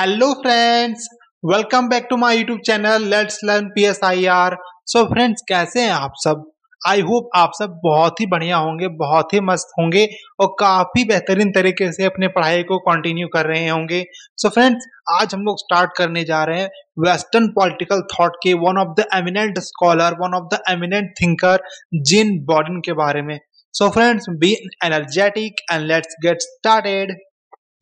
hello friends welcome back to my YouTube channel let's learn PSIR so friends कैसे हैं आप सब I hope आप सब बहुत ही बढ़िया होंगे बहुत ही मस्त होंगे और काफ़ी बेहतरीन तरीके से अपने पढ़ाई को कंटिन्यू कर रहे होंगे सो so फ्रेंड्स आज हम लोग स्टार्ट करने जा रहे हैं वेस्टर्न पॉलिटिकल थॉट के one of the eminent scholar one of the eminent thinker Jean Bodin के बारे में so friends be energetic and let's get started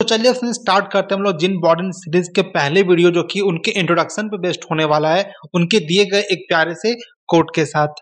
तो चलिए फिर स्टार्ट करते हैं हम लोग जिन बॉर्डन सीरीज के पहले वीडियो जो कि उनके इंट्रोडक्शन पे बेस्ड होने वाला है उनके दिए गए एक प्यारे से कोट के साथ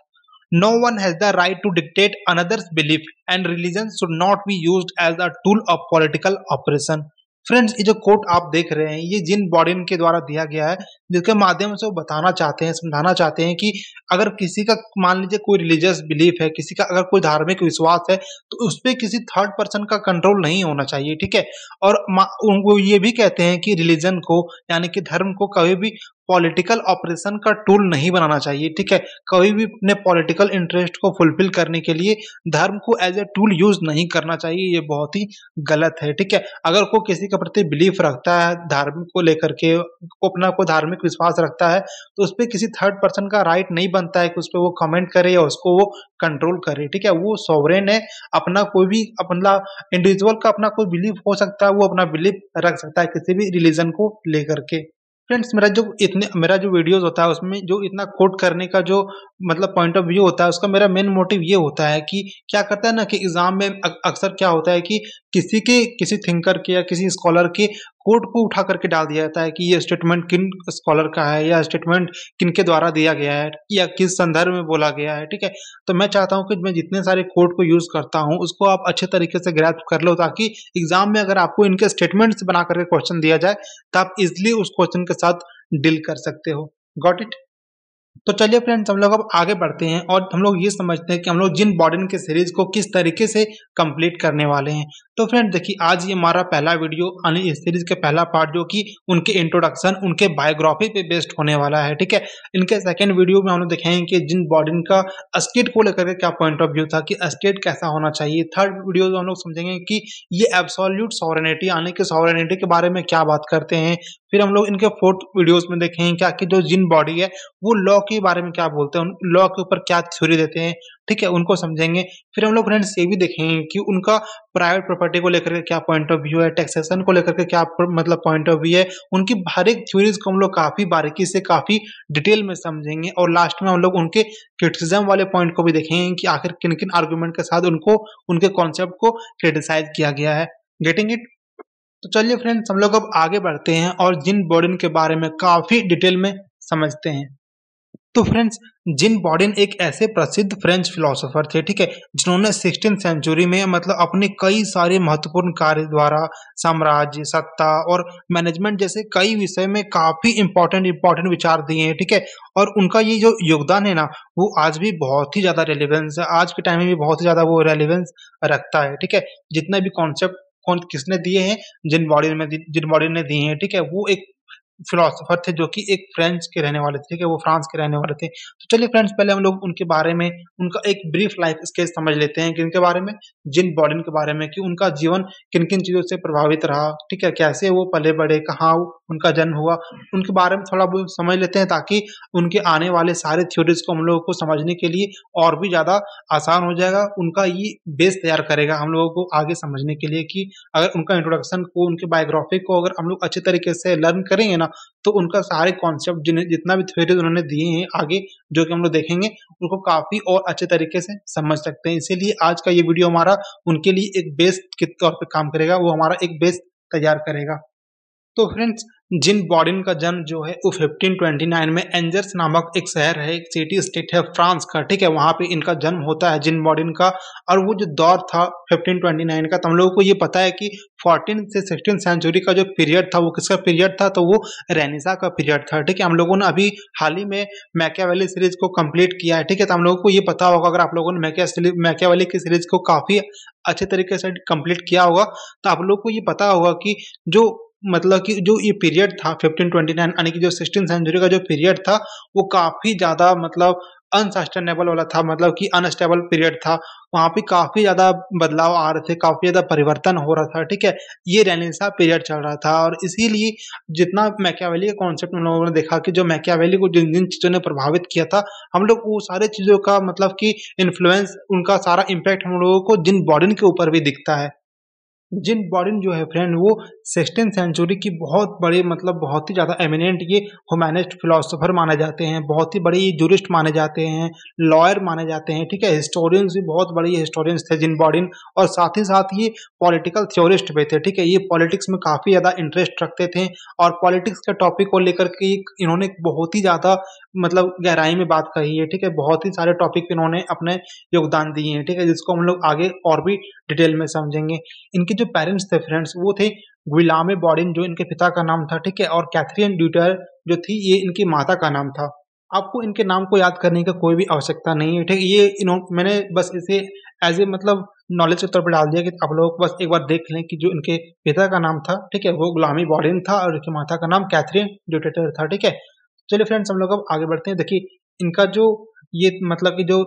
no one has the right to dictate another's belief and religion should not be used as a tool of political operation friends ये जो कोट आप देख रहे हैं ये जिन बॉडिन के द्वारा दिया गया है जिसके माध्यम से वो बताना चाहते हैं समझाना चाहते हैं कि अगर किसी का मान लीजिए कोई रिलीजियस बिलीफ है किसी का अगर कोई धार्मिक विश्वास है तो उस पर किसी थर्ड पर्सन का कंट्रोल नहीं होना चाहिए ठीक है और उनको ये भी कहते हैं कि रिलीजन को यानी कि धर्म को कभी भी पॉलिटिकल ऑपरेशन का टूल नहीं बनाना चाहिए ठीक है कभी भी अपने पॉलिटिकल इंटरेस्ट को फुलफिल करने के लिए धर्म को एज ए टूल यूज नहीं करना चाहिए ये बहुत ही गलत है ठीक है अगर कोई किसी के प्रति बिलीफ रखता है धार्मिक को लेकर के अपना को धार्मिक धार्मिक विश्वास रखता है तो उस पर किसी थर्ड पर्सन का राइट नहीं बनता है कि उस पर वो कमेंट करे या उसको वो कंट्रोल करे ठीक है वो सॉवरेन है अपना कोई भी अपना इंडिविजुअल का अपना कोई बिलीफ हो सकता है वो अपना बिलीफ रख सकता है किसी भी रिलीजन को लेकर के फ्रेंड्स मेरा जो इतने मेरा जो वीडियोस होता है उसमें जो इतना कोट करने का जो मतलब पॉइंट ऑफ व्यू होता है उसका मेरा मेन मोटिव ये होता है कि क्या करता है ना कि एग्ज़ाम में अक्सर क्या होता है कि किसी के किसी थिंकर के या किसी स्कॉलर के कोर्ट को उठा करके डाल दिया जाता है कि ये स्टेटमेंट किन स्कॉलर का है या स्टेटमेंट किन के द्वारा दिया गया है या किस संदर्भ में बोला गया है ठीक है तो मैं चाहता हूँ कि मैं जितने सारे कोर्ट को यूज़ करता हूँ उसको आप अच्छे तरीके से ग्रैप कर लो ताकि एग्जाम में अगर आपको इनके स्टेटमेंट्स बना करके क्वेश्चन दिया जाए तो आप इजिली उस क्वेश्चन के साथ डील कर सकते हो गॉट इट तो चलिए फ्रेंड्स हम लोग अब आगे बढ़ते हैं और हम लोग ये समझते हैं कि हम लोग जिन बॉर्डन के सीरीज को किस तरीके से कंप्लीट करने वाले हैं तो फ्रेंड देखिए आज ये हमारा पहला वीडियो यानी इस सीरीज का पहला पार्ट जो कि उनके इंट्रोडक्शन उनके बायोग्राफी पे बेस्ड होने वाला है ठीक है इनके सेकेंड वीडियो में हम लोग देखेंगे कि जिन बॉर्डन का स्टेट को लेकर क्या पॉइंट ऑफ व्यू था कि स्टेट कैसा होना चाहिए थर्ड वीडियो में हम लोग समझेंगे कि ये एब्सोल्यूट सॉवरनिटी यानी कि सॉवरनिटी के बारे में क्या बात करते हैं फिर हम लोग इनके फोर्थ वीडियोज में देखेंगे क्या कि जो जिन बॉडी है वो लॉ के बारे में क्या बोलते हैं लॉ के ऊपर क्या थ्योरी देते हैं ठीक है उनको समझेंगे फिर हम लोग फ्रेंड्स ये भी देखेंगे कि उनका प्राइवेट प्रॉपर्टी को लेकर के क्या पॉइंट ऑफ व्यू है टैक्सेशन को लेकर के क्या मतलब पॉइंट ऑफ व्यू है उनकी हर एक थ्योरीज को हम लोग काफ़ी बारीकी से काफ़ी डिटेल में समझेंगे और लास्ट में हम लोग उनके क्रिटिसिज्म वाले पॉइंट को भी देखेंगे कि आखिर किन किन आर्ग्यूमेंट के साथ उनको उनके कॉन्सेप्ट को क्रिटिसाइज किया गया है गेटिंग इट तो चलिए फ्रेंड्स हम लोग अब आगे बढ़ते हैं और जिन बॉडीन के बारे में काफ़ी डिटेल में समझते हैं तो फ्रेंड्स जिन बॉडिन एक ऐसे प्रसिद्ध फ्रेंच फिलोसोफर थे ठीक है जिन्होंने सिक्सटीन सेंचुरी में मतलब अपने कई सारे महत्वपूर्ण कार्य द्वारा साम्राज्य सत्ता और मैनेजमेंट जैसे कई विषय में काफ़ी इंपॉर्टेंट इंपॉर्टेंट विचार दिए हैं ठीक है और उनका ये जो योगदान है ना वो आज भी बहुत ही ज़्यादा रेलिवेंस है आज के टाइम में भी बहुत ही ज़्यादा वो रेलिवेंस रखता है ठीक है जितने भी कॉन्सेप्ट कौन किसने दिए हैं जिन बॉडी में जिन बॉडी ने दिए हैं ठीक है वो एक फिलोसोफर थे जो कि एक फ्रेंच के रहने वाले थे कि वो फ्रांस के रहने वाले थे तो चलिए फ्रेंड्स पहले हम लोग उनके बारे में उनका एक ब्रीफ लाइफ स्केच समझ लेते हैं कि उनके बारे में जिन बॉडिन के बारे में कि उनका जीवन किन किन चीज़ों से प्रभावित रहा ठीक है कैसे वो पले बड़े कहाँ उनका जन्म हुआ उनके बारे में थोड़ा बहुत समझ लेते हैं ताकि उनके आने वाले सारे थ्योरीज को हम लोगों को समझने के लिए और भी ज़्यादा आसान हो जाएगा उनका ये बेस तैयार करेगा हम लोगों को आगे समझने के लिए कि अगर उनका इंट्रोडक्शन को उनके बायोग्राफी को अगर हम लोग अच्छे तरीके से लर्न करेंगे ना ना तो उनका सारे कॉन्सेप्ट जिन्हें जितना भी थ्योरी उन्होंने दिए हैं आगे जो कि हम लोग देखेंगे उनको काफ़ी और अच्छे तरीके से समझ सकते हैं इसीलिए आज का ये वीडियो हमारा उनके लिए एक बेस्ट के तौर पर काम करेगा वो हमारा एक बेस्ट तैयार करेगा तो फ्रेंड्स जिन बॉडिन का जन्म जो है वो 1529 में एंजर्स नामक एक शहर है एक सिटी स्टेट है फ्रांस का ठीक है वहाँ पे इनका जन्म होता है जिन बॉडिन का और वो जो दौर था 1529 का तो हम लोगों को ये पता है कि 14 से 16 सेंचुरी का जो पीरियड था वो किसका पीरियड था तो वो रेनिसा का पीरियड था ठीक है हम लोगों ने अभी हाल ही में मैकिया वैली सीरीज को कम्प्लीट किया है ठीक है तो हम लोगों को ये पता होगा अगर आप लोगों ने मैकिया मैकिया वैली की सीरीज को काफ़ी अच्छे तरीके से कंप्लीट किया होगा तो आप लोग को ये पता होगा कि जो मतलब कि जो ये पीरियड था 1529 यानी कि जो सिक्सटीन सेंचुरी का जो पीरियड था वो काफ़ी ज़्यादा मतलब अनसस्टेनेबल वाला था मतलब कि अनस्टेबल पीरियड था वहाँ पे काफ़ी ज़्यादा बदलाव आ रहे थे काफ़ी ज़्यादा परिवर्तन हो रहा था ठीक है ये रेनेसा पीरियड चल रहा था और इसीलिए जितना मैकियावेली का कॉन्सेप्ट हम लोगों ने देखा कि जो मैकियावेली को जिन जिन चीज़ों ने प्रभावित किया था हम लोग वो सारे चीज़ों का मतलब कि इन्फ्लुएंस उनका सारा इम्पैक्ट हम लोगों को जिन बॉडिन के ऊपर भी दिखता है जिन बॉडिन जो है फ्रेंड वो सिक्सटीन सेंचुरी की बहुत बड़े मतलब बहुत ही ज़्यादा एमिनेंट ये ह्यूमैनिस्ट फिलोसोफर माने जाते हैं बहुत ही बड़े ये जूरिस्ट माने जाते हैं लॉयर माने जाते हैं ठीक है हिस्टोरियंस भी बहुत बड़े हिस्टोरियंस थे जिन बॉडिन और साथ ही साथ ये पॉलिटिकल थ्योरिस्ट भी थे ठीक है ये पॉलिटिक्स में काफ़ी ज़्यादा इंटरेस्ट रखते थे और पॉलिटिक्स के टॉपिक को लेकर के इन्होंने बहुत ही ज़्यादा मतलब गहराई में बात कही है ठीक है बहुत ही सारे टॉपिक इन्होंने अपने योगदान दिए हैं ठीक है जिसको हम लोग आगे और भी डिटेल में समझेंगे इनके जो पेरेंट्स थे फ्रेंड्स वो थे गुलाम बॉडिन जो इनके पिता का नाम था ठीक है और कैथरीन ड्यूटर जो थी ये इनकी माता का नाम था आपको इनके नाम को याद करने का कोई भी आवश्यकता नहीं है ठीक है ये इन्होंने मैंने बस इसे एज ए मतलब नॉलेज के तौर पर डाल दिया कि आप लोग बस एक बार देख लें कि जो इनके पिता का नाम था ठीक है वो गुलामी बॉडिन था और इनकी माता का नाम कैथरीन ड्यूटेटर था ठीक है चलिए फ्रेंड्स हम लोग अब आगे बढ़ते हैं देखिए इनका जो ये मतलब कि जो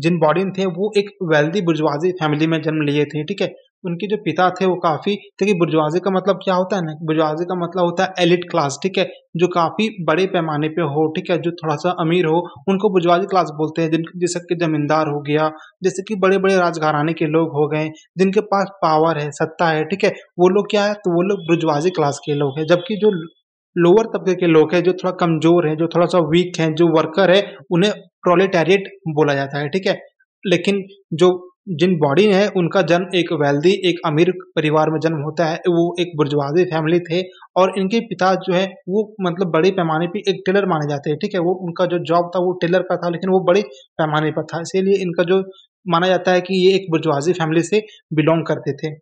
जिन बॉडिन थे वो एक वेल्दी बुर्जवाजी फैमिली में जन्म लिए थे ठीक है उनके जो पिता थे वो काफ़ी देखिए बुर्जवाजी का मतलब क्या होता है ना बुर्जवाजी का मतलब होता है एलिट क्लास ठीक है जो काफ़ी बड़े पैमाने पे हो ठीक है जो थोड़ा सा अमीर हो उनको बुर्जवाजी क्लास बोलते हैं जिन जैसे कि जमींदार हो गया जैसे कि बड़े बड़े राजघराने के लोग हो गए जिनके पास पावर है सत्ता है ठीक है वो लोग क्या है तो वो लोग बुर्जवाजी क्लास के लोग हैं जबकि जो लोअर तबके के लोग हैं जो थोड़ा कमजोर हैं जो थोड़ा सा वीक हैं जो वर्कर है उन्हें प्रोलेटेरिएट बोला जाता है ठीक है लेकिन जो जिन बॉडी है उनका जन्म एक वेल्दी एक अमीर परिवार में जन्म होता है वो एक बुर्जवाजी फैमिली थे और इनके पिता जो है वो मतलब बड़े पैमाने पे एक टेलर माने जाते हैं ठीक है वो उनका जो जॉब था वो टेलर का था लेकिन वो बड़े पैमाने पर था इसीलिए इनका जो माना जाता है कि ये एक बुर्जवाजी फैमिली से बिलोंग करते थे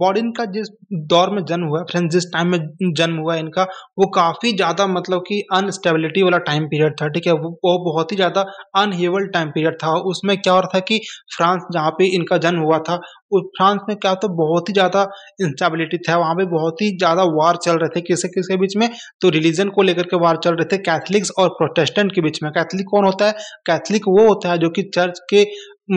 बॉडीन का जिस दौर में जन्म हुआ फ्रेंड्स जिस टाइम में जन्म हुआ इनका वो काफ़ी ज़्यादा मतलब कि अनस्टेबिलिटी वाला टाइम पीरियड था ठीक है वो, वो बहुत ही ज़्यादा अनहेबल टाइम पीरियड था उसमें क्या हो रहा था कि फ्रांस जहाँ पे इनका जन्म हुआ था उस फ्रांस में क्या तो बहुत ही ज़्यादा इंस्टेबिलिटी था वहाँ पे बहुत ही ज़्यादा वार चल रहे थे किसके किसके बीच में तो रिलीजन को लेकर के वार चल रहे थे कैथलिक्स और प्रोटेस्टेंट के बीच में कैथलिक कौन होता है कैथलिक वो होता है जो कि चर्च के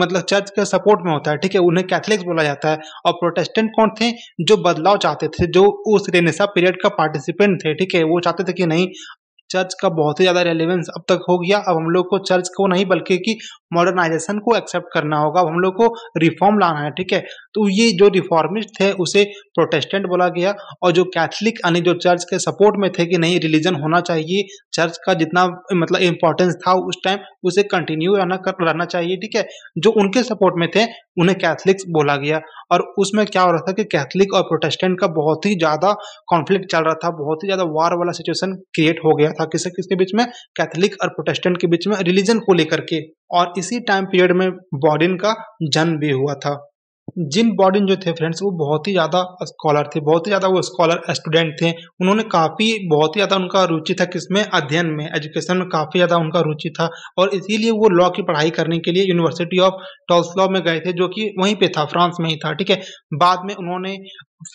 मतलब चर्च के सपोर्ट में होता है ठीक है उन्हें कैथलिक्स बोला जाता है और प्रोटेस्टेंट कौन थे जो बदलाव चाहते थे जो उस रेनेसा पीरियड का पार्टिसिपेंट थे ठीक है वो चाहते थे कि नहीं चर्च का बहुत ही ज़्यादा रेलिवेंस अब तक हो गया अब हम लोग को चर्च को नहीं बल्कि कि मॉडर्नाइजेशन को एक्सेप्ट करना होगा हम लोग को रिफॉर्म लाना है ठीक है तो ये जो रिफॉर्मिस्ट थे उसे प्रोटेस्टेंट बोला गया और जो कैथलिक यानी जो चर्च के सपोर्ट में थे कि नहीं रिलीजन होना चाहिए चर्च का जितना मतलब इंपॉर्टेंस था उस टाइम उसे कंटिन्यू रहना कर रहना चाहिए ठीक है जो उनके सपोर्ट में थे उन्हें कैथलिक्स बोला गया और उसमें क्या हो रहा था कि कैथलिक और प्रोटेस्टेंट का बहुत ही ज़्यादा कॉन्फ्लिक्ट चल रहा था बहुत ही ज़्यादा वार वाला सिचुएशन क्रिएट हो गया था किसके किसके बीच में कैथलिक और प्रोटेस्टेंट के बीच में रिलीजन को लेकर के और इसी टाइम पीरियड में बॉडिन का जन्म भी हुआ था जिन बॉडिन जो थे फ्रेंड्स वो बहुत ही ज़्यादा स्कॉलर थे बहुत ही ज़्यादा वो स्कॉलर स्टूडेंट थे उन्होंने काफ़ी बहुत ही ज़्यादा उनका रुचि था किसमें अध्ययन में एजुकेशन में काफ़ी ज़्यादा उनका रुचि था और इसीलिए वो लॉ की पढ़ाई करने के लिए यूनिवर्सिटी ऑफ टॉल्सलॉ में गए थे जो कि वहीं पे था फ्रांस में ही था ठीक है बाद में उन्होंने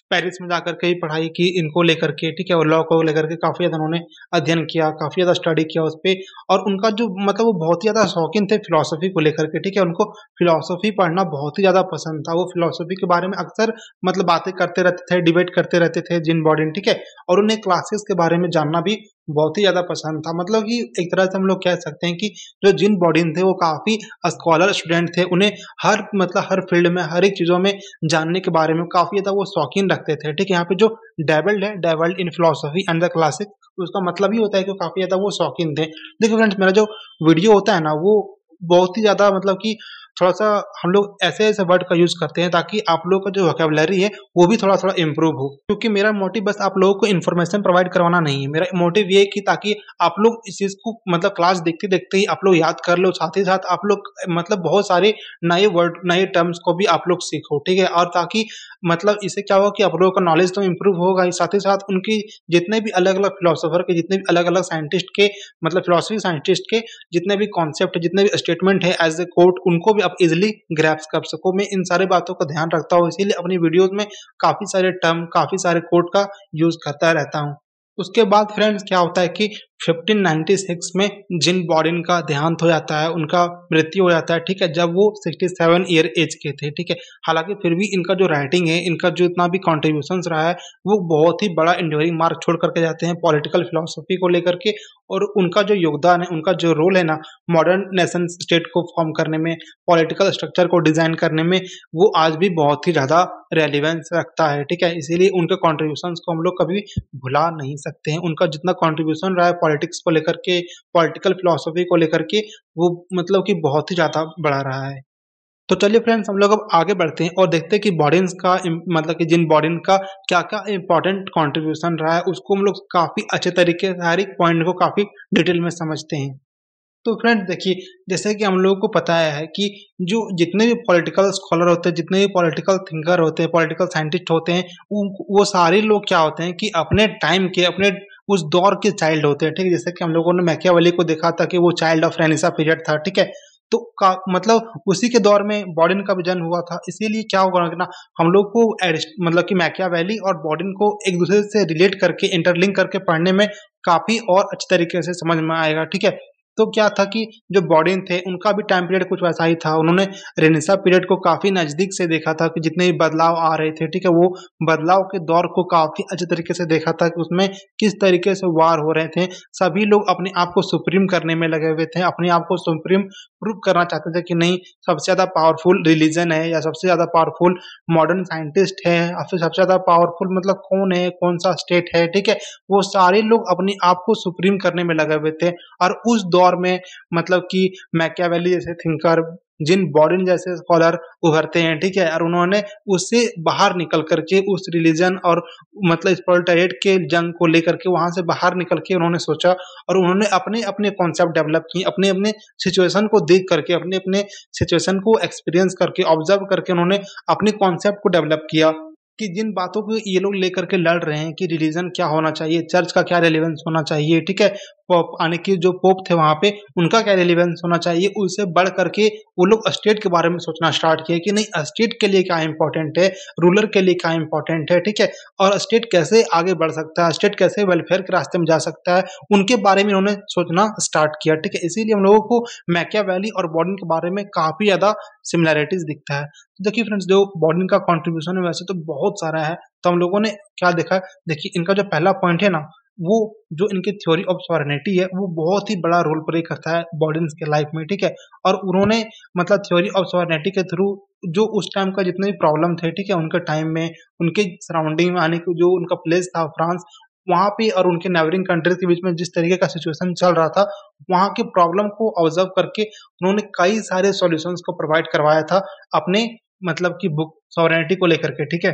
पेरिस में जाकर के ही पढ़ाई की इनको लेकर के ठीक है और लॉ को लेकर के काफ़ी ज़्यादा उन्होंने अध्ययन किया काफ़ी ज़्यादा स्टडी किया उस पर और उनका जो मतलब वो बहुत ही ज़्यादा शौकीन थे फिलोसफी को लेकर के ठीक है उनको फिलोसफी पढ़ना बहुत ही ज़्यादा पसंद था वो फिलोसफी के बारे में अक्सर मतलब बातें करते रहते थे डिबेट करते रहते थे जिन बॉडी ठीक है और उन्हें क्लासेस के बारे में जानना भी बहुत ही ज़्यादा पसंद था मतलब कि एक तरह से हम लोग कह सकते हैं कि जो जिन बॉडीन थे वो काफ़ी स्कॉलर स्टूडेंट थे उन्हें हर मतलब हर फील्ड में हर एक चीज़ों में जानने के बारे में काफ़ी ज़्यादा वो शौकीन रखते थे ठीक है यहाँ पे जो डेवल्ड है dwelled in philosophy and the classic उसका मतलब ही होता है कि काफ़ी ज़्यादा वो शौकीन थे देखिए फ्रेंड्स मेरा जो वीडियो होता है ना वो बहुत ही ज़्यादा मतलब कि थोड़ा सा हम लोग ऐसे ऐसे वर्ड का यूज़ करते हैं ताकि आप लोग का जो वोकेबलरी है वो भी थोड़ा थोड़ा इम्प्रूव हो क्योंकि मेरा मोटिव बस आप लोगों को इन्फॉर्मेशन प्रोवाइड करवाना नहीं है मेरा मोटिव ये है कि ताकि आप लोग इस चीज़ को मतलब क्लास देखते देखते ही आप लोग याद कर लो साथ ही साथ आप लोग मतलब बहुत सारे नए वर्ड नए टर्म्स को भी आप लोग सीखो ठीक है और ताकि मतलब इससे क्या होगा कि आप लोगों का नॉलेज तो इम्प्रूव होगा ही साथ ही साथ उनकी जितने भी अलग अलग फिलोसोफर के जितने भी अलग अलग साइंटिस्ट के मतलब फिलोसफी साइंटिस्ट के जितने भी कॉन्सेप्ट जितने भी स्टेटमेंट है एज ए कोर्ट उनको भी आप इजिली ग्रैप्स कर सको मैं इन सारी बातों का ध्यान रखता हूँ इसीलिए अपनी वीडियोज में काफ़ी सारे टर्म काफ़ी सारे कोर्ट का यूज़ करता रहता हूँ उसके बाद फ्रेंड्स क्या होता है कि 1596 में जिन बॉडिन का देहांत हो जाता है उनका मृत्यु हो जाता है ठीक है जब वो 67 ईयर एज के थे ठीक है हालांकि फिर भी इनका जो राइटिंग है इनका जो इतना भी कॉन्ट्रीब्यूशन रहा है वो बहुत ही बड़ा इंड्योरिंग मार्क छोड़ करके जाते हैं पॉलिटिकल फिलोसफी को लेकर के और उनका जो योगदान है उनका जो रोल है ना मॉडर्न नेशन स्टेट को फॉर्म करने में पॉलिटिकल स्ट्रक्चर को डिजाइन करने में वो आज भी बहुत ही ज़्यादा रेलिवेंस रखता है ठीक है इसीलिए उनके कॉन्ट्रीब्यूशन को हम लोग कभी भुला नहीं सकते हैं उनका जितना कॉन्ट्रीब्यूशन रहा है पॉलिटिक्स को लेकर के पॉलिटिकल फिलोसफी को लेकर के वो मतलब कि बहुत ही ज़्यादा बढ़ा रहा है तो चलिए फ्रेंड्स हम लोग अब आगे बढ़ते हैं और देखते हैं कि बॉडीज का मतलब कि जिन बॉडीन का क्या क्या इंपॉर्टेंट कंट्रीब्यूशन रहा है उसको हम लोग काफ़ी अच्छे तरीके से हर एक पॉइंट को काफ़ी डिटेल में समझते हैं तो फ्रेंड देखिए जैसे कि हम लोगों को पता है कि जो जितने भी पॉलिटिकल स्कॉलर होते हैं जितने भी पॉलिटिकल थिंकर होते हैं पॉलिटिकल साइंटिस्ट होते हैं वो सारे लोग क्या होते हैं कि अपने टाइम के अपने उस दौर के चाइल्ड होते हैं ठीक है जैसे कि हम लोगों ने मैकिया को देखा था कि वो चाइल्ड ऑफ रेनिसा पीरियड था ठीक है तो का मतलब उसी के दौर में बॉडिन का विजन हुआ था इसीलिए क्या होगा ना हम लोग को मतलब कि मैकिया वैली और बॉडिन को एक दूसरे से रिलेट करके इंटरलिंक करके पढ़ने में काफ़ी और अच्छे तरीके से समझ में आएगा ठीक है तो क्या था कि जो बॉडिन थे उनका भी टाइम पीरियड कुछ वैसा ही था उन्होंने रेनेसा पीरियड को काफ़ी नज़दीक से देखा था कि जितने भी बदलाव आ रहे थे ठीक है वो बदलाव के दौर को काफ़ी अच्छे तरीके से देखा था कि उसमें किस तरीके से वार हो रहे थे सभी लोग अपने आप को सुप्रीम करने में लगे हुए थे अपने आप को सुप्रीम प्रूव करना चाहते थे कि नहीं सबसे ज़्यादा पावरफुल रिलीजन है या सबसे ज़्यादा पावरफुल मॉडर्न साइंटिस्ट है या फिर सबसे ज़्यादा पावरफुल मतलब कौन है कौन सा स्टेट है ठीक है वो सारे लोग अपने आप को सुप्रीम करने में लगे हुए थे और उस दौर दौर में मतलब कि मैक्या वैली जैसे थिंकर जिन बॉडिन जैसे स्कॉलर उभरते हैं ठीक है और उन्होंने उससे बाहर निकल करके उस रिलीजन और मतलब स्पोल्टरेट के जंग को लेकर के वहाँ से बाहर निकल के उन्होंने सोचा और उन्होंने अपने अपने कॉन्सेप्ट डेवलप किए अपने अपने सिचुएशन को देख करके अपने अपने सिचुएशन को एक्सपीरियंस करके ऑब्जर्व करके उन्होंने अपने कॉन्सेप्ट को डेवलप किया कि जिन बातों को ये लोग लेकर के लड़ रहे हैं कि रिलीजन क्या होना चाहिए चर्च का क्या रिलीवेंस होना चाहिए ठीक है पोप यानी कि जो पोप थे वहाँ पे उनका क्या रिलीवेंस होना चाहिए उससे बढ़ करके वो लोग स्टेट के बारे में सोचना स्टार्ट किए कि नहीं स्टेट के लिए क्या इंपॉर्टेंट है रूरल के लिए क्या इंपॉर्टेंट है ठीक है और स्टेट कैसे आगे बढ़ सकता है स्टेट कैसे वेलफेयर के रास्ते में जा सकता है उनके बारे में उन्होंने सोचना स्टार्ट किया ठीक है इसीलिए हम लोगों को मैकिया वैली और बॉर्डन के बारे में काफ़ी ज़्यादा सिमिलैरिटीज दिखता है देखिए फ्रेंड्स जो बॉर्डन का कॉन्ट्रीब्यूशन है वैसे तो बहुत सारा है तो हम लोगों ने क्या देखा देखिए इनका जो पहला पॉइंट है ना वो जो इनकी थ्योरी ऑफ सॉरेनिटी है वो बहुत ही बड़ा रोल प्ले करता है बॉडेंस के लाइफ में ठीक है और उन्होंने मतलब थ्योरी ऑफ सॉरेनिटी के थ्रू जो उस टाइम का जितने भी प्रॉब्लम थे ठीक है उनके टाइम में उनके सराउंडिंग में आने की जो उनका प्लेस था फ्रांस वहाँ पे और उनके नेबरिंग कंट्रीज के बीच में जिस तरीके का सिचुएशन चल रहा था वहाँ के प्रॉब्लम को ऑब्जर्व करके उन्होंने कई सारे सॉल्यूशंस को प्रोवाइड करवाया था अपने मतलब की बुक सॉवरेनिटी को लेकर के ठीक है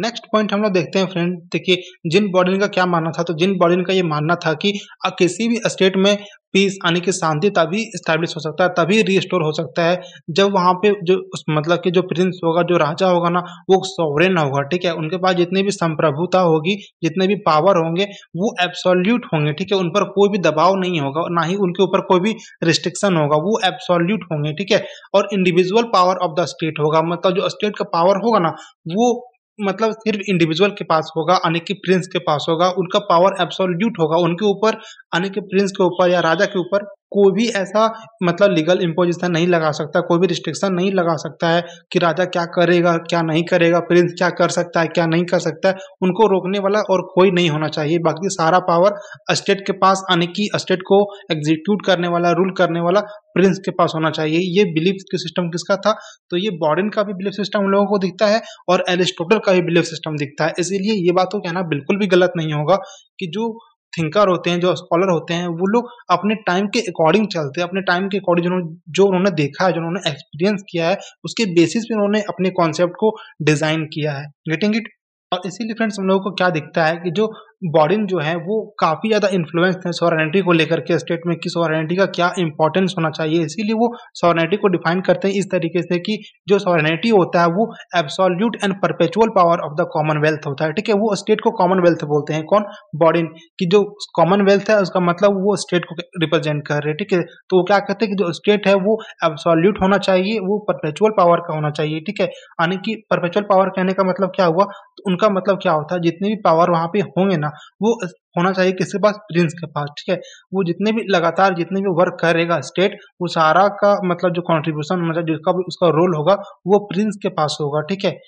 नेक्स्ट पॉइंट हम लोग देखते हैं फ्रेंड देखिए जिन बॉडीन का क्या मानना था तो जिन बॉडिन का ये मानना था कि किसी भी स्टेट में पीस यानी कि शांति तभी इस्टेब्लिश हो सकता है तभी रिस्टोर हो सकता है जब वहाँ पे जो उस मतलब कि जो प्रिंस होगा जो राजा होगा ना वो सॉवरेन होगा ठीक है उनके पास जितनी भी संप्रभुता होगी जितने भी पावर होंगे वो एब्सोल्यूट होंगे ठीक है उन पर कोई भी दबाव नहीं होगा ना ही उनके ऊपर कोई भी रिस्ट्रिक्शन होगा वो एब्सोल्यूट होंगे ठीक है और individual power of the state होगा मतलब जो स्टेट का पावर होगा ना वो मतलब सिर्फ इंडिविजुअल के पास होगा यानी कि प्रिंस के पास होगा उनका पावर एब्सोल्यूट होगा उनके ऊपर यानी कि प्रिंस के ऊपर या राजा के ऊपर कोई भी ऐसा मतलब लीगल इम्पोजिशन नहीं लगा सकता कोई भी रिस्ट्रिक्शन नहीं लगा सकता है कि राजा क्या करेगा क्या नहीं करेगा प्रिंस क्या कर सकता है क्या नहीं कर सकता है उनको रोकने वाला और कोई नहीं होना चाहिए बाकी सारा पावर स्टेट के पास यानी कि स्टेट को एग्जीक्यूट करने वाला रूल करने वाला प्रिंस के पास होना चाहिए ये बिलीफ के सिस्टम किसका था तो ये बॉर्डन का भी बिलीफ सिस्टम लोगों को दिखता है और एरिस्टोटल का भी बिलीफ सिस्टम दिखता है इसीलिए ये बात को कहना बिल्कुल भी गलत नहीं होगा कि जो थिंकर होते हैं जो स्कॉलर होते हैं वो लोग अपने टाइम के अकॉर्डिंग चलते हैं अपने टाइम के अकॉर्डिंग जो जो उन्होंने देखा है जो उन्होंने एक्सपीरियंस किया है उसके बेसिस पे उन्होंने अपने कॉन्सेप्ट को डिज़ाइन किया है गेटिंग इट और इसीलिए फ्रेंड्स हम लोगों को क्या दिखता है कि जो बॉडिन जो है वो काफ़ी ज़्यादा इन्फ्लुएंस है सॉरेनिटी को लेकर के स्टेट में कि सॉरेनिटी का क्या इंपॉर्टेंस होना चाहिए इसीलिए वो सॉरेनिटी को डिफाइन करते हैं इस तरीके से कि जो सॉरेनिटी होता है वो absolute and perpetual power of the commonwealth होता है ठीक है वो स्टेट को कॉमनवेल्थ बोलते हैं कौन बॉडिन की जो कॉमनवेल्थ है उसका मतलब वो स्टेट को रिप्रेजेंट कर रहे हैं ठीक है तो वो क्या कहते हैं कि जो स्टेट है वो एब्सोल्यूट होना चाहिए वो परपेचुअल पावर का होना चाहिए ठीक है यानी कि परपेचुअल पावर कहने का मतलब क्या हुआ तो उनका मतलब क्या होता है जितनी भी पावर वहाँ पे होंगे ना वो होना चाहिए किसके पास प्रिंस के पास ठीक है वो जितने भी लगातार जितने भी वर्क करेगा स्टेट वो सारा का मतलब जो कॉन्ट्रीब्यूशन होना चाहिए जिसका उसका रोल होगा वो प्रिंस के पास होगा ठीक है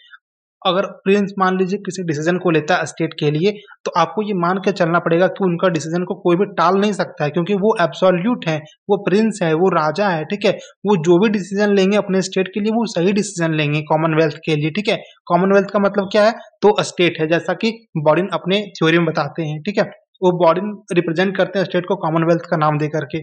अगर प्रिंस मान लीजिए किसी डिसीजन को लेता है स्टेट के लिए तो आपको ये मान के चलना पड़ेगा कि उनका डिसीजन को कोई भी टाल नहीं सकता है क्योंकि वो एब्सोल्यूट है वो प्रिंस है वो राजा है ठीक है वो जो भी डिसीजन लेंगे अपने स्टेट के लिए वो सही डिसीजन लेंगे कॉमनवेल्थ के लिए ठीक है कॉमनवेल्थ का मतलब क्या है तो स्टेट है जैसा कि बॉडिन अपने थ्योरी में बताते हैं ठीक है वो बॉडिन रिप्रेजेंट करते हैं स्टेट को कॉमनवेल्थ का नाम दे करके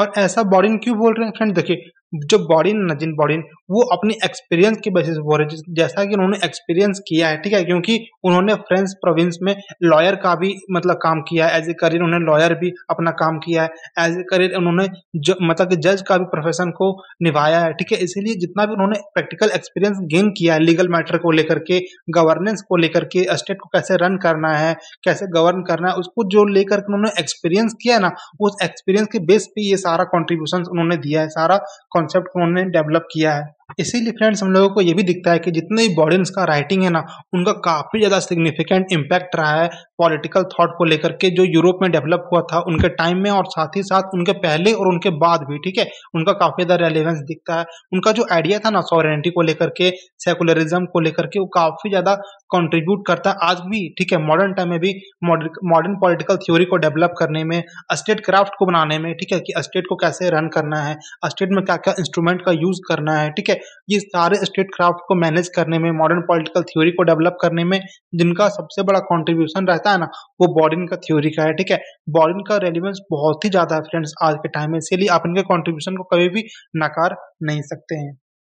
और ऐसा बॉडिन क्यों बोल रहे हैं फ्रेंड देखिए जो बॉडी ना जिन बॉडी वो अपने एक्सपीरियंस की बेसिस बोल रहे हैं जैसा कि उन्होंने एक्सपीरियंस किया है ठीक है क्योंकि उन्होंने फ्रेंच प्रोविंस में लॉयर का भी मतलब काम किया है एज ए करियर उन्होंने लॉयर भी अपना काम किया है एज ए करियर उन्होंने जो मतलब कि जज का भी प्रोफेशन को निभाया है ठीक है इसीलिए जितना भी उन्होंने प्रैक्टिकल एक्सपीरियंस गेन किया है लीगल मैटर को लेकर के गवर्नेंस को लेकर के स्टेट को कैसे रन करना है कैसे गवर्न करना है उसको जो लेकर के उन्होंने एक्सपीरियंस किया है ना उस एक्सपीरियंस के बेस पे ये सारा कॉन्ट्रीब्यूशन उन्होंने दिया है सारा कॉन्सेप्ट को उन्होंने डेवलप किया है इसीलिए फ्रेंड्स हम लोगों को ये भी दिखता है कि जितने भी बॉडीन्स का राइटिंग है ना उनका काफ़ी ज़्यादा सिग्निफिकेंट इम्पैक्ट रहा है पॉलिटिकल थॉट को लेकर के जो यूरोप में डेवलप हुआ था उनके टाइम में और साथ ही साथ उनके पहले और उनके बाद भी ठीक है उनका काफ़ी ज़्यादा रेलिवेंस दिखता है उनका जो आइडिया था ना सॉवरेनिटी को लेकर के सेकुलरिज्म को लेकर के वो काफ़ी ज़्यादा कंट्रीब्यूट करता है आज भी ठीक है मॉडर्न टाइम में भी मॉडर्न पॉलिटिकल थ्योरी को डेवलप करने में स्टेट क्राफ्ट को बनाने में ठीक है कि स्टेट को कैसे रन करना है स्टेट में क्या क्या इंस्ट्रूमेंट का यूज़ करना है ठीक है ये सारे स्टेट क्राफ्ट को मैनेज करने में मॉडर्न पॉलिटिकल थ्योरी को डेवलप करने में जिनका सबसे बड़ा कॉन्ट्रीब्यूशन रहता है ना वो बॉडिन का थ्योरी का है ठीक है बॉडिन का रेलिवेंस बहुत ही ज्यादा है फ्रेंड्स आज के टाइम में इसीलिए आप इनके कॉन्ट्रीब्यूशन को कभी भी नकार नहीं सकते हैं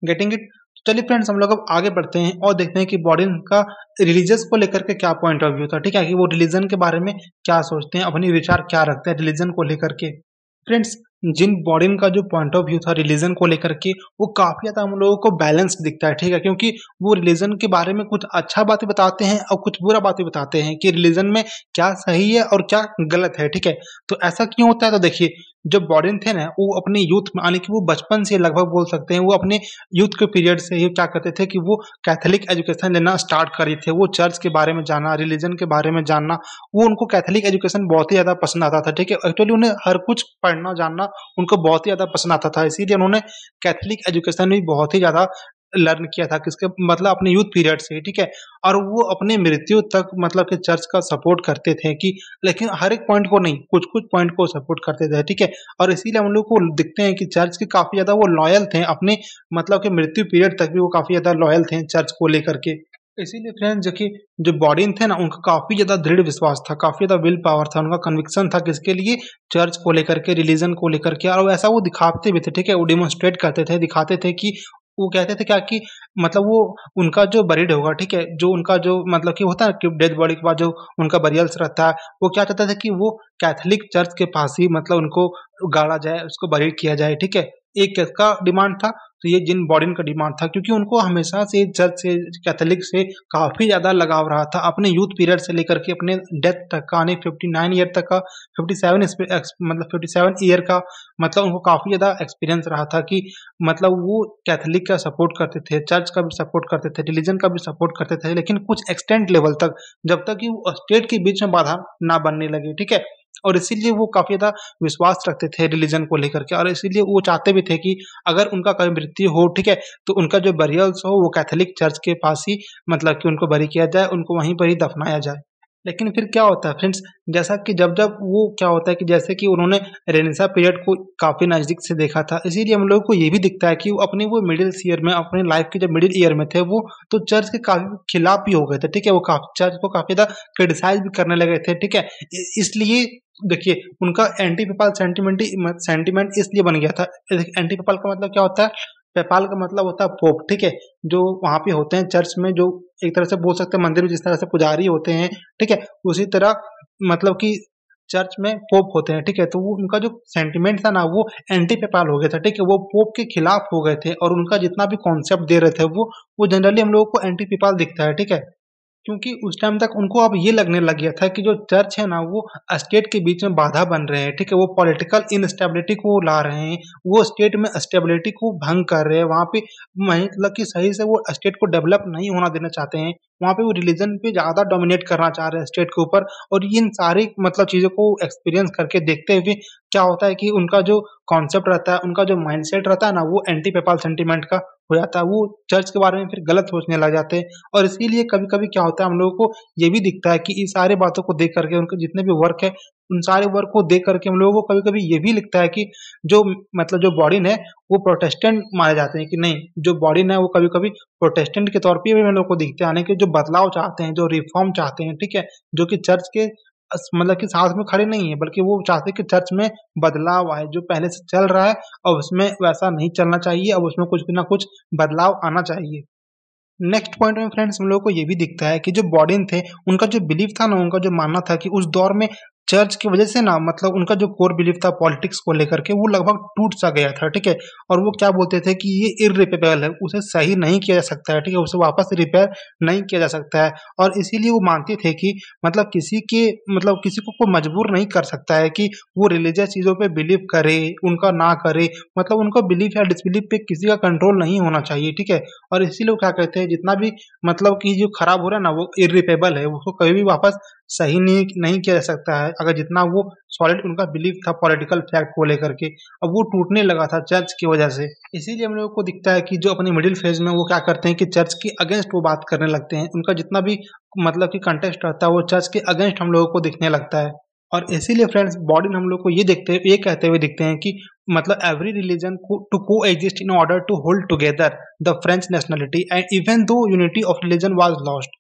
गेटिंग इट तो चलिए फ्रेंड्स हम लोग अब आगे बढ़ते हैं और देखते हैं कि बॉडिन का रिलीजियस को लेकर के क्या पॉइंट ऑफ व्यू था ठीक है कि वो रिलीजन के बारे में क्या सोचते हैं अपनी विचार क्या रखते हैं रिलीजन को लेकर के फ्रेंड्स जिन बॉडी का जो पॉइंट ऑफ व्यू था रिलीजन को लेकर के वो काफ़ी ज़्यादा हम लोगों को बैलेंस दिखता है ठीक है क्योंकि वो रिलीजन के बारे में कुछ अच्छा बातें बताते हैं और कुछ बुरा बातें बताते हैं कि रिलीजन में क्या सही है और क्या गलत है ठीक है तो ऐसा क्यों होता है तो देखिए जो बॉडिन थे ना वो अपने यूथ में यानी कि वो बचपन से लगभग बोल सकते हैं वो अपने यूथ के पीरियड से ही क्या करते थे कि वो कैथोलिक एजुकेशन लेना स्टार्ट करी थे वो चर्च के बारे में जाना रिलीजन के बारे में जानना वो उनको कैथोलिक एजुकेशन बहुत ही ज़्यादा पसंद आता था ठीक है एक्चुअली उन्हें हर कुछ पढ़ना जानना उनको बहुत ही ज़्यादा पसंद आता था इसीलिए उन्होंने कैथोलिक एजुकेशन भी बहुत ही ज़्यादा लर्न किया था किसके मतलब अपने यूथ पीरियड से ठीक है और वो अपने मृत्यु तक मतलब कि चर्च का सपोर्ट करते थे कि लेकिन हर एक पॉइंट को नहीं कुछ कुछ पॉइंट को सपोर्ट करते थे ठीक है और इसीलिए हम लोग को दिखते हैं कि चर्च के काफ़ी ज़्यादा वो लॉयल थे अपने मतलब कि मृत्यु पीरियड तक भी वो काफ़ी ज़्यादा लॉयल थे चर्च को लेकर के इसीलिए फ्रेंड्स जो कि जो बॉडीन थे ना उनका काफ़ी ज़्यादा दृढ़ विश्वास था काफ़ी ज़्यादा विल पावर था उनका कन्विक्शन था किसके लिए चर्च को लेकर के रिलीजन को लेकर के और ऐसा वो दिखाते भी थे ठीक है वो डेमोन्स्ट्रेट करते थे दिखाते थे कि वो कहते थे क्या कि मतलब वो उनका जो बरीड होगा ठीक है जो उनका जो मतलब कि होता है कि डेथ बॉडी के बाद जो उनका बरियल्स रहता है वो क्या चाहता था कि वो कैथोलिक चर्च के पास ही मतलब उनको गाड़ा जाए उसको बरीड किया जाए ठीक है एक का डिमांड था तो ये जिन बॉडीन का डिमांड था क्योंकि उनको हमेशा से चर्च से कैथलिक से काफ़ी ज़्यादा लगाव रहा था अपने यूथ पीरियड से लेकर के अपने डेथ तक का यानी फिफ्टी नाइन ईयर तक का फिफ्टी सेवन मतलब फिफ्टी सेवन ईयर का मतलब उनको काफ़ी ज़्यादा एक्सपीरियंस रहा था कि मतलब वो कैथलिक का सपोर्ट करते थे चर्च का भी सपोर्ट करते थे रिलीजन का भी सपोर्ट करते थे लेकिन कुछ एक्सटेंट लेवल तक जब तक कि वो स्टेट के बीच में बाधा ना बनने लगी ठीक है और इसीलिए वो काफ़ी ज़्यादा विश्वास रखते थे रिलीजन को लेकर के और इसीलिए वो चाहते भी थे कि अगर उनका कभी मृत्यु हो ठीक है तो उनका जो बरियल्स हो वो कैथोलिक चर्च के पास ही मतलब कि उनको बरी किया जाए उनको वहीं पर ही दफनाया जाए लेकिन फिर क्या होता है फ्रेंड्स जैसा कि जब जब वो क्या होता है कि जैसे कि उन्होंने रेनेसा पीरियड को काफ़ी नज़दीक से देखा था इसीलिए हम लोगों को ये भी दिखता है कि वो अपने वो मिडिल ईयर में अपने लाइफ के जब मिडिल ईयर में थे वो तो चर्च के काफ़ी खिलाफ भी हो गए थे ठीक है वो काफ़ी चर्च को काफ़ी ज़्यादा क्रिटिसाइज भी करने लगे थे ठीक है इसलिए देखिए उनका एंटी पीपल सेंटिमेंट सेंटिमेंट इसलिए बन गया था एंटी पीपल का मतलब क्या होता है पेपाल का मतलब होता है पोप ठीक है जो वहाँ पे होते हैं चर्च में जो एक तरह से बोल सकते हैं मंदिर में जिस तरह से पुजारी होते हैं ठीक है उसी तरह मतलब कि चर्च में पोप होते हैं ठीक है तो वो उनका जो सेंटिमेंट था ना वो एंटी पेपाल हो गया था ठीक है वो पोप के खिलाफ हो गए थे और उनका जितना भी कॉन्सेप्ट दे रहे थे वो वो जनरली हम लोगों को एंटी पेपाल दिखता है ठीक है क्योंकि उस टाइम तक उनको अब ये लगने लग गया था कि जो चर्च है ना वो स्टेट के बीच में बाधा बन रहे हैं ठीक है वो पॉलिटिकल इनस्टेबिलिटी को ला रहे हैं वो स्टेट में स्टेबिलिटी को भंग कर रहे हैं वहाँ पे मतलब कि सही से वो स्टेट को डेवलप नहीं होना देना चाहते हैं वहाँ पे वो रिलीजन पे ज़्यादा डोमिनेट करना चाह रहे हैं स्टेट के ऊपर और इन सारी मतलब चीज़ों को एक्सपीरियंस करके देखते हुए क्या होता है कि उनका जो कॉन्सेप्ट रहता है उनका जो माइंडसेट रहता है ना वो एंटी पेपाल सेंटीमेंट का हो जाता है वो चर्च के बारे में फिर गलत सोचने लग जाते हैं और इसीलिए कभी कभी क्या होता है हम लोगों को ये भी दिखता है कि इन सारे बातों को देख करके उनके जितने भी वर्क है उन सारे वर्क को देख करके हम लोगों को कभी कभी ये भी लिखता है कि जो मतलब जो बॉडिन है वो प्रोटेस्टेंट माने जाते हैं कि नहीं जो बॉडिन है वो कभी कभी प्रोटेस्टेंट के तौर पर भी हम लोग को दिखते हैं यानी कि जो बदलाव चाहते हैं जो रिफॉर्म चाहते हैं ठीक है जो कि चर्च के मतलब कि साथ में खड़े नहीं है बल्कि वो चाहते कि चर्च में बदलाव आए जो पहले से चल रहा है और उसमें वैसा नहीं चलना चाहिए अब उसमें कुछ ना कुछ बदलाव आना चाहिए नेक्स्ट पॉइंट में फ्रेंड्स हम लोग को ये भी दिखता है कि जो बॉडिन थे उनका जो बिलीफ था ना उनका जो मानना था कि उस दौर में चर्च की वजह से ना मतलब उनका जो कोर बिलीफ था पॉलिटिक्स को लेकर के वो लगभग टूट सा गया था ठीक है और वो क्या बोलते थे कि ये इरिपेबल है उसे सही नहीं किया जा सकता है ठीक है उसे वापस रिपेयर नहीं किया जा सकता है और इसीलिए वो मानते थे कि मतलब किसी के मतलब किसी को कोई मजबूर नहीं कर सकता है कि वो रिलीजियस चीज़ों पर बिलीव करे उनका ना करे मतलब उनको बिलीफ या डिसबिलीफ पे किसी का कंट्रोल नहीं होना चाहिए ठीक है और इसीलिए वो क्या कहते हैं जितना भी मतलब कि जो खराब हो रहा है ना वो इरिपेबल है उसको कभी भी वापस सही नहीं नहीं किया जा सकता है अगर जितना वो सॉलिड उनका बिलीव था पॉलिटिकल फैक्ट को लेकर के अब वो टूटने लगा था चर्च की वजह से इसीलिए हम लोगों को दिखता है कि जो अपने मिडिल फेज में वो क्या करते हैं कि चर्च के अगेंस्ट वो बात करने लगते हैं उनका जितना भी मतलब कि कंटेस्ट रहता है वो चर्च के अगेंस्ट हम लोगों को दिखने लगता है और इसीलिए फ्रेंड्स बॉडी हम लोग को ये देखते ये कहते हुए दिखते हैं कि मतलब एवरी रिलीजन को to coexist in order to hold together the French nationality and even though unity of religion was lost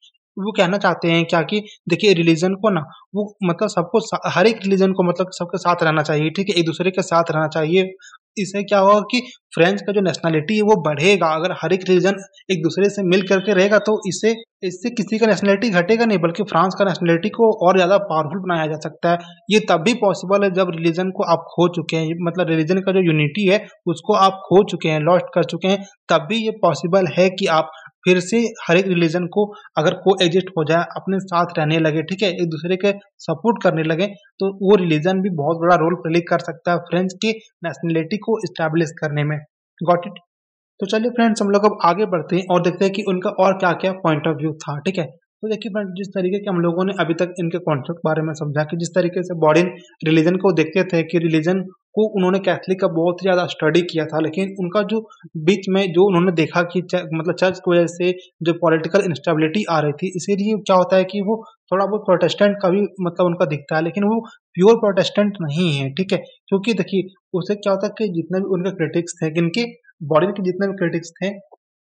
वो कहना चाहते हैं क्या कि देखिए रिलीजन को ना वो मतलब सबको हर एक रिलीजन को मतलब सबके साथ रहना चाहिए ठीक है एक दूसरे के साथ रहना चाहिए इससे क्या होगा कि फ्रेंच का जो नेशनैलिटी है वो बढ़ेगा अगर हर एक रिलीजन एक दूसरे से मिल करके रहेगा तो इससे इससे किसी का नेशनैलिटी घटेगा नहीं बल्कि फ्रांस का नेशनैलिटी को और ज़्यादा पावरफुल बनाया जा सकता है ये तब भी पॉसिबल है जब रिलीजन को आप खो चुके हैं मतलब रिलीजन का जो यूनिटी है उसको आप खो चुके हैं लॉस्ट कर चुके हैं तब भी ये पॉसिबल है कि आप फिर से हर एक रिलीजन को अगर को एग्जिस्ट हो जाए अपने साथ रहने लगे ठीक है एक दूसरे के सपोर्ट करने लगे तो वो रिलीजन भी बहुत बड़ा रोल प्ले कर सकता है फ्रेंच की नेशनलिटी को इस्टेब्लिश करने में गॉट इट तो चलिए फ्रेंड्स हम लोग अब आगे बढ़ते हैं और देखते हैं कि उनका और क्या क्या पॉइंट ऑफ व्यू था ठीक है तो देखिए फ्रेंड जिस तरीके के हम लोगों ने अभी तक इनके कॉन्सेप्ट बारे में समझा कि जिस तरीके से बॉडिन रिलीजन को देखते थे कि रिलीजन को उन्होंने कैथलिक का बहुत ही ज़्यादा स्टडी किया था लेकिन उनका जो बीच में जो उन्होंने देखा कि च, मतलब चर्च की वजह से जो पॉलिटिकल इंस्टेबिलिटी आ रही थी इसीलिए क्या होता है कि वो थोड़ा बहुत प्रोटेस्टेंट का भी मतलब उनका दिखता है लेकिन वो प्योर प्रोटेस्टेंट नहीं है ठीक है क्योंकि देखिए उसे क्या होता है कि जितने भी उनके क्रिटिक्स थे जिनके बॉडी के जितने भी क्रिटिक्स थे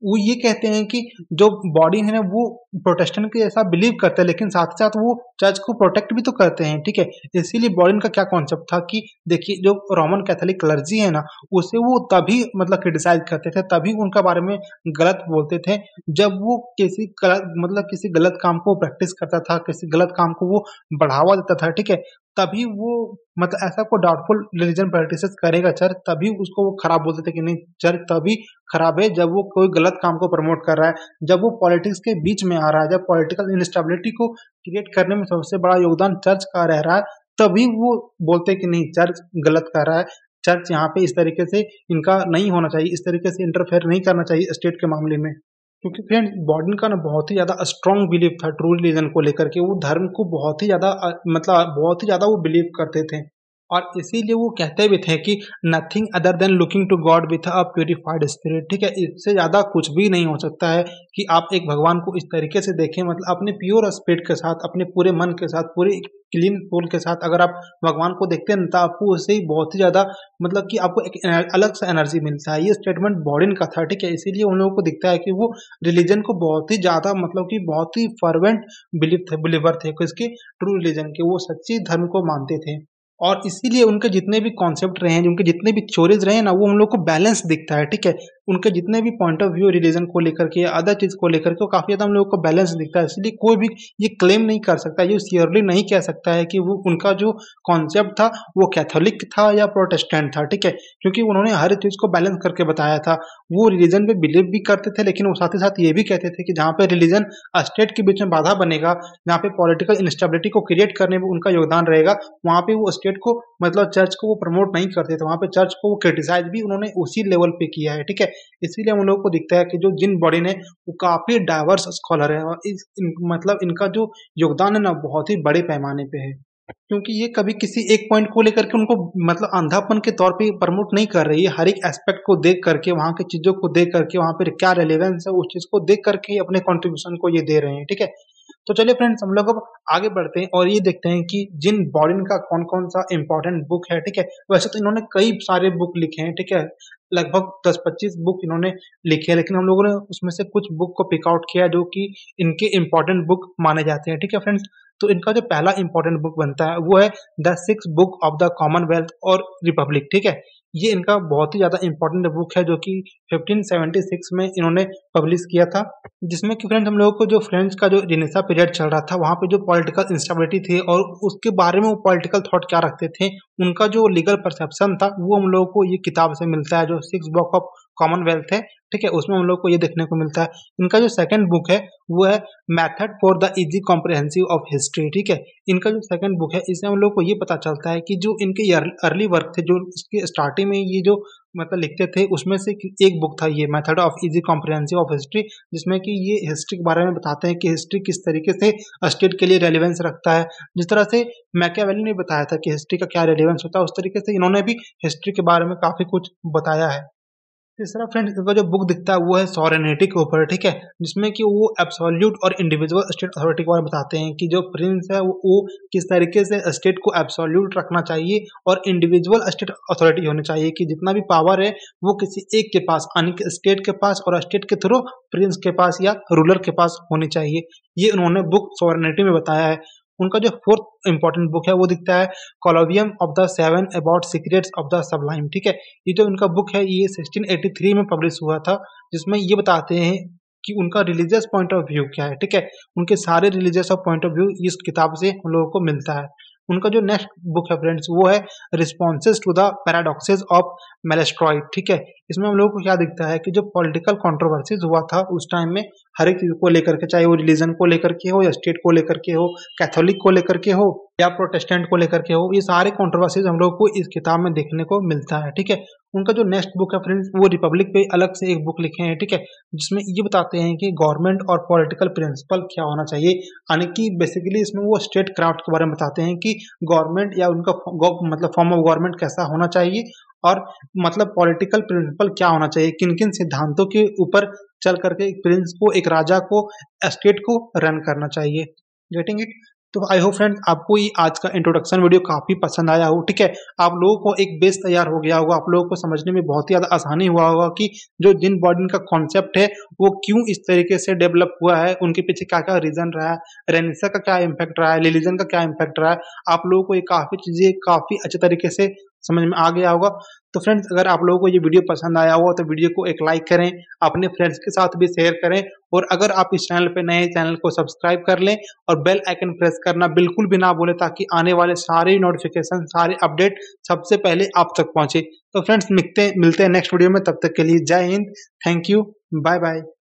वो ये कहते हैं कि जो बॉडी है ना वो प्रोटेस्टेंट के ऐसा बिलीव करते हैं लेकिन साथ साथ वो चर्च को प्रोटेक्ट भी तो करते हैं ठीक है इसीलिए बॉडी का क्या कॉन्सेप्ट था कि देखिए जो रोमन कैथोलिक क्लर्जी है ना उसे वो तभी मतलब क्रिटिसाइज करते थे तभी उनका बारे में गलत बोलते थे जब वो किसी गलत मतलब किसी गलत काम को प्रैक्टिस करता था किसी गलत काम को वो बढ़ावा देता था ठीक है तभी वो मतलब ऐसा कोई डाउटफुल रिलीजन प्रैक्टिस करेगा चर्च तभी उसको वो खराब बोलते थे कि नहीं चर्च तभी खराब है जब वो कोई गलत काम को प्रमोट कर रहा है जब वो पॉलिटिक्स के बीच में आ रहा है जब पॉलिटिकल इनस्टेबिलिटी को क्रिएट करने में सबसे बड़ा योगदान चर्च का रह रहा है तभी वो बोलते कि नहीं चर्च गलत कर रहा है चर्च यहाँ पे इस तरीके से इनका नहीं होना चाहिए इस तरीके से इंटरफेयर नहीं करना चाहिए स्टेट के मामले में क्योंकि फ्रेंड बॉर्डन का ना बहुत ही ज़्यादा स्ट्रॉन्ग बिलीफ था ट्रू रिलीजन को लेकर के वो धर्म को बहुत ही ज़्यादा मतलब बहुत ही ज़्यादा वो बिलीव करते थे और इसीलिए वो कहते भी थे कि nothing other than looking to God with a purified spirit ठीक है इससे ज़्यादा कुछ भी नहीं हो सकता है कि आप एक भगवान को इस तरीके से देखें मतलब अपने प्योर स्पिरिट के साथ अपने पूरे मन के साथ पूरे क्लीन सोल के साथ अगर आप भगवान को देखते हैं तो आपको उससे ही बहुत ही ज़्यादा मतलब कि आपको एक अलग सा एनर्जी मिलता है ये स्टेटमेंट बॉडिन का था ठीक है इसीलिए उन लोगों को दिखता है कि वो रिलीजन को बहुत ही ज़्यादा मतलब कि बहुत ही फर्वेंट बिलीव थे बिलीवर थे इसके ट्रू रिलीजन के वो सच्ची धर्म को मानते थे और इसीलिए उनके जितने भी कॉन्सेप्ट रहे हैं उनके जितने भी थ्योरीज रहे हैं ना वो हम लोग को बैलेंस दिखता है ठीक है उनके जितने भी पॉइंट ऑफ व्यू रिलीजन को लेकर के या अदर चीज़ को लेकर के वो काफ़ी ज़्यादा हम लोगों को बैलेंस दिखता है इसलिए कोई भी ये क्लेम नहीं कर सकता ये सियरली नहीं कह सकता है कि वो उनका जो कॉन्सेप्ट था वो कैथोलिक था या प्रोटेस्टेंट था ठीक है क्योंकि उन्होंने हर चीज़ को बैलेंस करके बताया था वो रिलीजन पे बिलीव भी करते थे लेकिन वो साथ ही साथ ये भी कहते थे कि जहाँ पर रिलीजन स्टेट के बीच में बाधा बनेगा जहाँ पे पॉलिटिकल इंस्टेबिलिटी को क्रिएट करने में उनका योगदान रहेगा वहाँ पे वो स्टेट को मतलब चर्च को वो प्रमोट नहीं करते थे वहाँ पे चर्च को वो क्रिटिसाइज भी उन्होंने उसी लेवल पे किया है ठीक है इसीलिए उन लोगों को दिखता है कि जो जिन बॉडी ने वो काफ़ी डाइवर्स स्कॉलर है और इस इन, मतलब इनका जो योगदान है ना बहुत ही बड़े पैमाने पे है क्योंकि ये कभी किसी एक पॉइंट को लेकर के उनको मतलब अंधापन के तौर पे प्रमोट नहीं कर रही है हर एक एस्पेक्ट को देख करके वहाँ की चीज़ों को देख करके वहाँ पर क्या रेलेवेंस है उस चीज़ को देख करके अपने कॉन्ट्रीब्यूशन को ये दे रहे हैं ठीक है तो चलिए फ्रेंड्स हम लोग अब आगे बढ़ते हैं और ये देखते हैं कि जिन बॉडिन का कौन कौन सा इंपॉर्टेंट बुक है ठीक है वैसे तो इन्होंने कई सारे बुक लिखे हैं ठीक है लगभग 10-25 बुक इन्होंने लिखे हैं लेकिन हम लोगों ने उसमें से कुछ बुक को पिकआउट किया जो कि इनके इम्पोर्टेंट बुक माने जाते हैं ठीक है फ्रेंड्स तो इनका जो पहला इंपॉर्टेंट बुक बनता है वो है the six book of the commonwealth और रिपब्लिक ठीक है ये इनका बहुत ही ज़्यादा इंपॉर्टेंट बुक है जो कि 1576 में इन्होंने पब्लिश किया था जिसमें कि फ्रेंड्स हम लोगों को जो फ्रेंच का जो रिनेसा पीरियड चल रहा था वहाँ पे जो पॉलिटिकल इंस्टेबिलिटी थी और उसके बारे में वो पॉलिटिकल थॉट क्या रखते थे उनका जो लीगल परसेप्शन था वो हम लोगों को ये किताब से मिलता है जो सिक्स बुक ऑफ कॉमनवेल्थ है ठीक है उसमें हम लोग को ये देखने को मिलता है इनका जो सेकंड बुक है वो है method for the easy comprehensive of history ठीक है इनका जो सेकंड बुक है इससे हम लोग को ये पता चलता है कि जो इनके अर्ली वर्क थे जो इसके स्टार्टिंग में ये जो मतलब लिखते थे उसमें से एक बुक था ये method of easy comprehensive of history जिसमें कि ये हिस्ट्री के बारे में बताते हैं कि हिस्ट्री किस तरीके से स्टेट के लिए रेलिवेंस रखता है जिस तरह से मैकियावेली ने बताया था कि हिस्ट्री का क्या रेलिवेंस होता है उस तरीके से इन्होंने भी हिस्ट्री के बारे में काफ़ी कुछ बताया है तीसरा फ्रेंड इसका जो बुक दिखता है वो है सॉरेनेटिक के ऊपर ठीक है जिसमें कि वो एब्सोल्यूट और इंडिविजुअल स्टेट अथॉरिटी के बारे में बताते हैं कि जो प्रिंस है वो किस तरीके से स्टेट को एब्सोल्यूट रखना चाहिए और इंडिविजुअल स्टेट अथॉरिटी होनी चाहिए कि जितना भी पावर है वो किसी एक के पास यानी कि स्टेट के पास और स्टेट के थ्रू प्रिंस के पास या रूलर के पास होनी चाहिए ये उन्होंने बुक सॉरेनेटी में बताया है उनका जो फोर्थ इंपॉर्टेंट बुक है वो दिखता है colloquium of the seven about secrets of the sublime ठीक है ये जो उनका बुक है ये 1683 में पब्लिश हुआ था जिसमें ये बताते हैं कि उनका रिलीजियस पॉइंट ऑफ व्यू क्या है ठीक है उनके सारे रिलीजियस पॉइंट ऑफ व्यू इस किताब से हम लोगों को मिलता है उनका जो नेक्स्ट बुक है फ्रेंड्स वो है responses to the paradoxes of Malestroit ठीक है इसमें हम लोग को क्या दिखता है कि जो पॉलिटिकल कॉन्ट्रोवर्सीज हुआ था उस टाइम में हर एक चीज़ को लेकर के चाहे वो रिलीजन को लेकर के हो या स्टेट को लेकर के हो कैथोलिक को लेकर के हो या प्रोटेस्टेंट को लेकर के हो ये सारे कॉन्ट्रोवर्सीज हम लोग को इस किताब में देखने को मिलता है ठीक है उनका जो नेक्स्ट बुक है फ्रेंड्स वो रिपब्लिक पे अलग से एक बुक लिखे हैं ठीक है जिसमें ये बताते हैं कि गवर्नमेंट और पॉलिटिकल प्रिंसिपल क्या होना चाहिए यानी कि बेसिकली इसमें वो स्टेट क्राफ्ट के बारे में बताते हैं कि गवर्नमेंट या उनका मतलब फॉर्म ऑफ गवर्नमेंट कैसा होना चाहिए और मतलब पॉलिटिकल प्रिंसिपल क्या होना चाहिए किन किन सिद्धांतों के ऊपर चल करके एक प्रिंस को एक राजा को स्टेट को रन करना चाहिए गेटिंग इट तो आई होप फ्रेंड आपको ये आज का इंट्रोडक्शन वीडियो काफ़ी पसंद आया हो ठीक है आप लोगों को एक बेस तैयार हो गया होगा आप लोगों को समझने में बहुत ही ज़्यादा आसानी हुआ होगा कि जो जिन बॉडी का कॉन्सेप्ट है वो क्यों इस तरीके से डेवलप हुआ है उनके पीछे क्या क्या रीज़न रहा है रेनिसा का क्या इम्पैक्ट रहा है लिलिजन का क्या इम्पैक्ट रहा है आप लोगों को ये काफ़ी चीज़ें काफ़ी अच्छे तरीके से समझ में आ गया होगा तो फ्रेंड्स अगर आप लोगों को ये वीडियो पसंद आया हो तो वीडियो को एक लाइक करें अपने फ्रेंड्स के साथ भी शेयर करें और अगर आप इस चैनल पर नए चैनल को सब्सक्राइब कर लें और बेल आइकन प्रेस करना बिल्कुल भी ना भूलें ताकि आने वाले सारे नोटिफिकेशन सारे अपडेट सबसे पहले आप तक पहुंचे तो फ्रेंड्स मिलते मिलते हैं नेक्स्ट वीडियो में तब तक के लिए जय हिंद थैंक यू बाय बाय